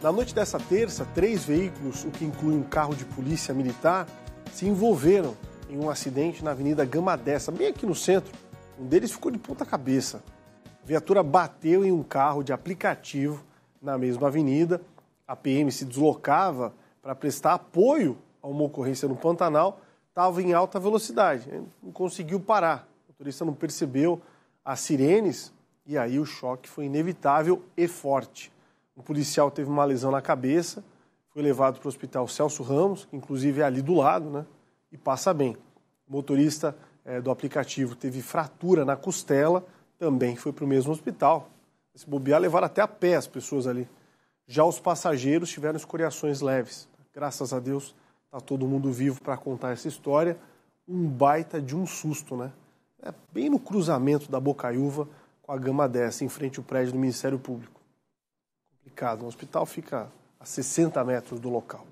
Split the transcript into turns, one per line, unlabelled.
Na noite dessa terça, três veículos, o que inclui um carro de polícia militar, se envolveram em um acidente na Avenida Gama Dessa, bem aqui no centro. Um deles ficou de ponta cabeça. A viatura bateu em um carro de aplicativo na mesma avenida. A PM se deslocava para prestar apoio a uma ocorrência no Pantanal. Estava em alta velocidade, não conseguiu parar. O motorista não percebeu as sirenes e aí o choque foi inevitável e forte. Um policial teve uma lesão na cabeça, foi levado para o hospital Celso Ramos, que inclusive é ali do lado, né? E passa bem. O motorista é, do aplicativo teve fratura na costela, também foi para o mesmo hospital. Se bobear, levaram até a pé as pessoas ali. Já os passageiros tiveram escoriações leves. Graças a Deus, está todo mundo vivo para contar essa história. Um baita de um susto, né? É bem no cruzamento da Bocaiúva com a Gama dessa, em frente ao prédio do Ministério Público complicado. Um hospital fica a 60 metros do local.